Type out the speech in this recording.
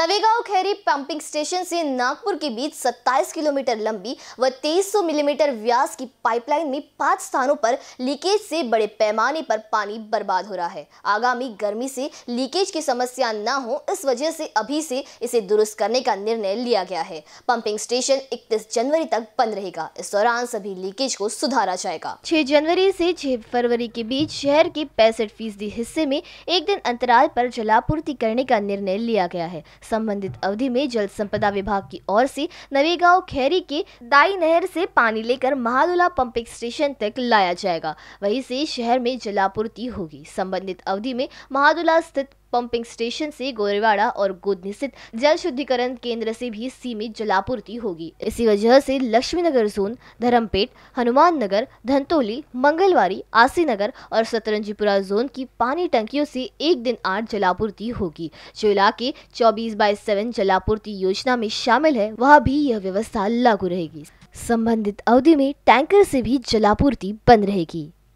नवेगांव खैरी pumping station से नागपुर के बीच 27 kilometre लंबी व 2300 मिलीमीटर व्यास की पाइपलाइन में पांच स्थानों पर लीकेज से बड़े पैमाने पर पानी बर्बाद हो रहा है आगामी गर्मी से लीकेज की समस्या न हो इस वजह से अभी से इसे दुरुस्त करने का निर्णय लिया गया है पंपिंग स्टेशन इकतीस जनवरी तक बंद रहेगा इस दौरान सभी लीकेज को सुधारा जाएगा छह जनवरी से छह फरवरी के बीच शहर के पैंसठ फीसदी हिस्से में एक दिन अंतराल पर जलापूर्ति करने का निर्णय लिया गया है संबंधित अवधि में जल संपदा विभाग की ओर से नवेगांव खैरी के दाई नहर से पानी लेकर महादुला पंपिंग स्टेशन तक लाया जाएगा वहीं से शहर में जलापूर्ति होगी संबंधित अवधि में महादुला स्थित पंपिंग स्टेशन से गोरेवाड़ा और गोदनी स्थित जल शुद्धिकरण केंद्र से भी सीमित जलापूर्ति होगी इसी वजह से लक्ष्मीनगर जोन धर्मपेट हनुमान नगर धनतोली मंगलवारी नगर और सतरंजीपुरा जोन की पानी टंकियों से एक दिन आठ जलापूर्ति होगी जो इलाके चौबीस बाई सेवन जलापूर्ति योजना में शामिल है वहाँ भी यह व्यवस्था लागू रहेगी संबंधित अवधि में टैंकर से भी जलापूर्ति बंद रहेगी